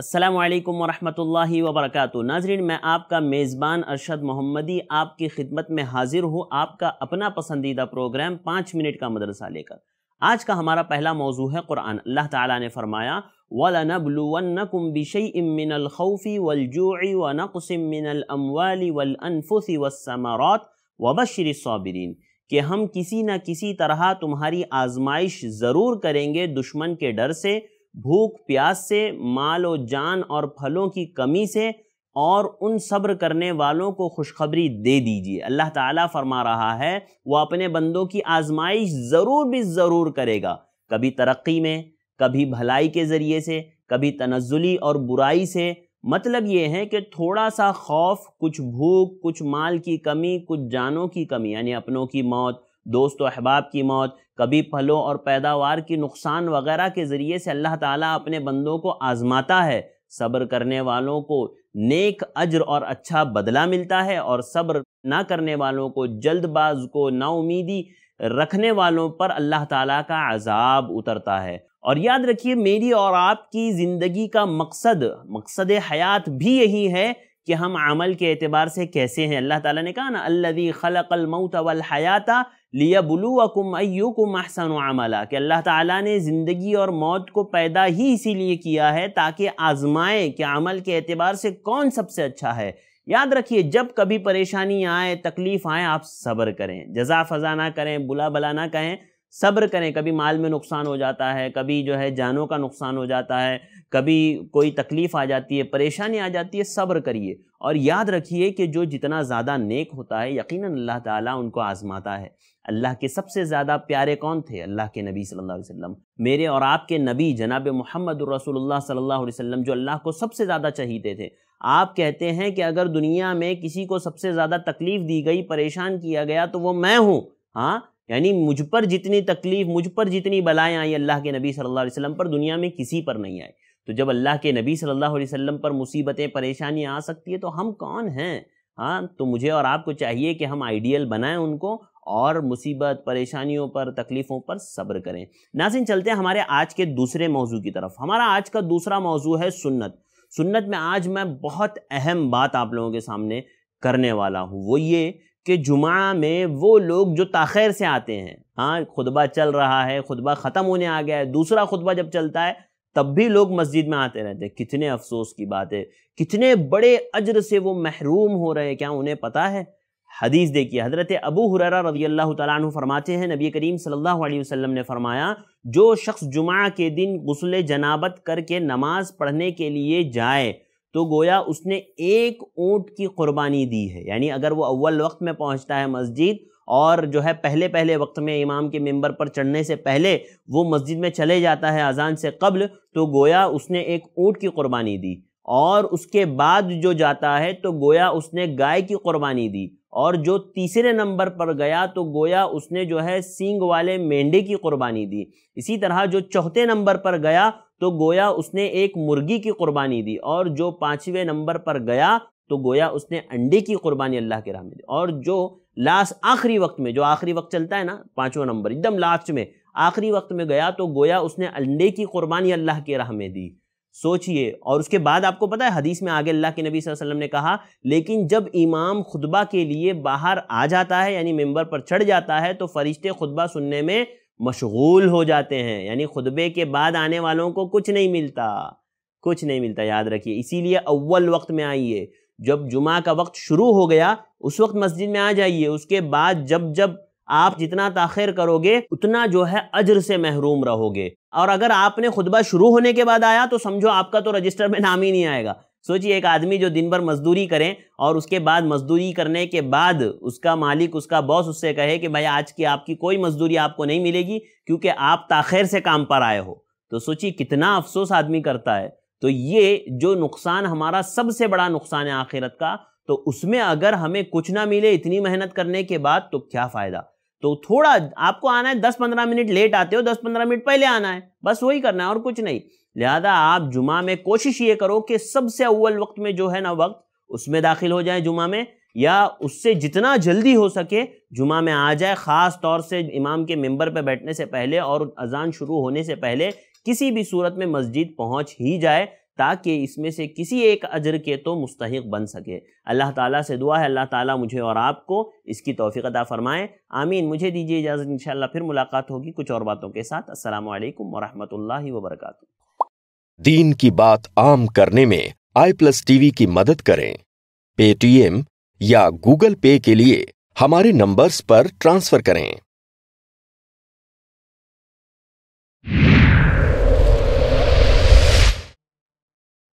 अस्सलाम वालेकुम वरहमतुल्लाहि वबरकatuह नाजरीन मैं आपका मेज़बान अरशद मोहम्मदी आपकी खिदमत में हाजिर हूँ आपका अपना पसंदीदा प्रोग्राम पाँच मिनट का मदरसा लेकर आज का हमारा पहला मौजू है कुरान अल्लाह ताला ने फरमाया वलनबलवन्नकुम बिशैइन मिनल खौफी वलजूई व नक़्सिम अमवाली वल अनफुसी वस्समरात वबशिर कि हम किसी न किसी तरह तुम्हारी आजमाइश ज़रूर करेंगे दुश्मन के डर से भूख प्यास से माल और जान और फलों की कमी से और उन सब्र करने वालों को खुशखबरी दे दीजिए अल्लाह ताला फरमा रहा है वो अपने बंदों की आजमाइश ज़रूर भी ज़रूर करेगा कभी तरक्की में कभी भलाई के ज़रिए से कभी तनजुली और बुराई से मतलब ये है कि थोड़ा सा खौफ कुछ भूख कुछ माल की कमी कुछ जानों की कमी यानी अपनों की मौत दोस्त अहबाब की मौत कभी फलों और पैदावार की नुकसान वगैरह के ज़रिए से अल्लाह ताला अपने बंदों को आज़माता है सब्र करने वालों को नेक अज्र और अच्छा बदला मिलता है और सब्र ना करने वालों को जल्दबाज को नाउमीदी रखने वालों पर अल्लाह ताला का अजाब उतरता है और याद रखिए मेरी और आपकी ज़िंदगी का मकसद मकसद हयात भी यही है कि हम अमल के अतबार से कैसे हैं अल्लाह ताला ने कहा ना अल्लदी खलकल अलमौत वल हयाता लिया बलूकुम अयुकुम अहसन अमला कि अल्लाह ताला ने ज़िंदगी और मौत को पैदा ही इसीलिए किया है ताकि आजमाए कि अमल के अतबार से कौन सबसे अच्छा है याद रखिए जब कभी परेशानी आए तकलीफ़ आए आप सब्र करें जजा फजा ना करें बुला भला ना कहें सब्र करें कभी माल में नुकसान हो जाता है कभी जो है जानों का नुकसान हो जाता है कभी कोई तकलीफ़ आ जाती है परेशानी आ जाती है सब्र करिए और याद रखिए कि जो जितना ज़्यादा नेक होता है यकीनन अल्लाह ताला उनको आज़माता है अल्लाह के सबसे ज़्यादा प्यारे कौन थे अल्लाह के नबी सल्लल्लाहु अलैहि वसल्लम मेरे और आपके नबी जनाब मोहम्मद रसूलुल्लाह सल्लल्लाहु अलैहि वसल्लम जो अल्लाह को सबसे ज़्यादा चाहते थे आप कहते हैं कि अगर दुनिया में किसी को सबसे ज़्यादा तकलीफ़ दी गई परेशान किया गया तो वो मैं हूँ हाँ यानी मुझ पर जितनी तकलीफ़ मुझ पर जितनी बलाएँ आई अल्लाह के नबी सल्लल्लाहु अलैहि वसल्लम पर दुनिया में किसी पर नहीं आई तो जब अल्लाह के नबी सल्लल्लाहु अलैहि वसल्लम पर मुसीबतें परेशानियाँ आ सकती है तो हम कौन हैं हाँ तो मुझे और आपको चाहिए कि हम आइडियल बनाएं उनको और मुसीबत परेशानियों पर तकलीफ़ों पर सब्र करें नाजिन चलते हैं हमारे आज के दूसरे मौजू की तरफ हमारा आज का दूसरा मौजू है सुन्नत सुन्नत में आज मैं बहुत अहम बात आप लोगों के सामने करने वाला हूँ वो ये कि जुमा में वो लोग जो ताखैर से आते हैं हाँ खुतबा चल रहा है खुतबा ख़त्म होने आ गया है दूसरा खुतबा जब चलता है तब भी लोग मस्जिद में आते रहते हैं कितने अफसोस की बात है कितने बड़े अजर से वो महरूम हो रहे हैं क्या उन्हें पता है हदीस देखिए हज़रत अबू हुररा रजी अल्लाह तु फरमाते हैं नबी करीम सल्लल्लाहु अलैहि वसल्लम ने फरमाया जो शख्स जुमा के दिन गसल जनाबत करके नमाज पढ़ने के लिए जाए तो गोया उसने एक ऊँट की कुर्बानी दी है यानी अगर वो अव्वल वक्त में पहुँचता है मस्जिद और जो है पहले पहले वक्त में इमाम के मेंबर पर चढ़ने से पहले वो मस्जिद में चले जाता है अजान से कबल तो गोया उसने एक ऊँट की कुर्बानी दी और उसके बाद जो जाता है तो गोया उसने गाय की कुर्बानी दी और जो तीसरे नंबर पर गया तो गोया उसने जो है सींग वाले मेंढे की कुर्बानी दी इसी तरह जो चौथे नंबर पर गया तो गोया उसने एक मुर्गी की कुर्बानी दी और जो पाँचवें नंबर पर गया तो गोया उसने अंडे की कुर्बानी अल्लाह के राह में दी और जो लास्ट आखिरी वक्त में जो आखिरी वक्त चलता है ना पाँचवा नंबर एकदम लास्ट में आखिरी वक्त में गया तो गोया उसने अंडे की कुर्बानी अल्लाह के राह में दी सोचिए और उसके बाद आपको पता है हदीस में आगे अल्लाह के नबी वसल्लम ने कहा लेकिन जब इमाम खुतबा के लिए बाहर आ जाता है यानी मेंबर पर चढ़ जाता है तो फरिश्ते खुतबा सुनने में मशगूल हो जाते हैं यानी खुतबे के बाद आने वालों को कुछ नहीं मिलता कुछ नहीं मिलता याद रखिए इसीलिए अव्वल वक्त में आइए जब जुमा का वक्त शुरू हो गया उस वक्त मस्जिद में आ जाइए उसके बाद जब जब आप जितना ताखिर करोगे उतना जो है अजर से महरूम रहोगे और अगर आपने खुतबा शुरू होने के बाद आया तो समझो आपका तो रजिस्टर में नाम ही नहीं आएगा सोचिए एक आदमी जो दिन भर मजदूरी करें और उसके बाद मजदूरी करने के बाद उसका मालिक उसका बॉस उससे कहे कि भाई आज की आपकी कोई मजदूरी आपको नहीं मिलेगी क्योंकि आप ताखिर से काम पर आए हो तो सोचिए कितना अफसोस आदमी करता है तो ये जो नुकसान हमारा सबसे बड़ा नुकसान है आखिरत का तो उसमें अगर हमें कुछ ना मिले इतनी मेहनत करने के बाद तो क्या फ़ायदा तो थोड़ा आपको आना है दस पंद्रह मिनट लेट आते हो दस पंद्रह मिनट पहले आना है बस वही करना है और कुछ नहीं लिहाजा आप जुमा में कोशिश ये करो कि सबसे अव्वल वक्त में जो है ना वक्त उसमें दाखिल हो जाए जुमा में या उससे जितना जल्दी हो सके जुमा में आ जाए ख़ास तौर से इमाम के मेंबर पर बैठने से पहले और अजान शुरू होने से पहले किसी भी सूरत में मस्जिद पहुंच ही जाए ताकि इसमें से किसी एक अजर के तो मुस्तक बन सके अल्लाह ताला से दुआ है अल्लाह ताला मुझे और आपको इसकी तोफ़ी अदा फ़रमाएँ आमीन मुझे दीजिए इजाज़त इन फिर मुलाकात होगी कुछ और बातों के साथ असल वरहमल वबरक दीन की बात आम करने में आई प्लस टी की मदद करें पेटीएम या गूगल पे के लिए हमारे नंबर्स पर ट्रांसफ़र करें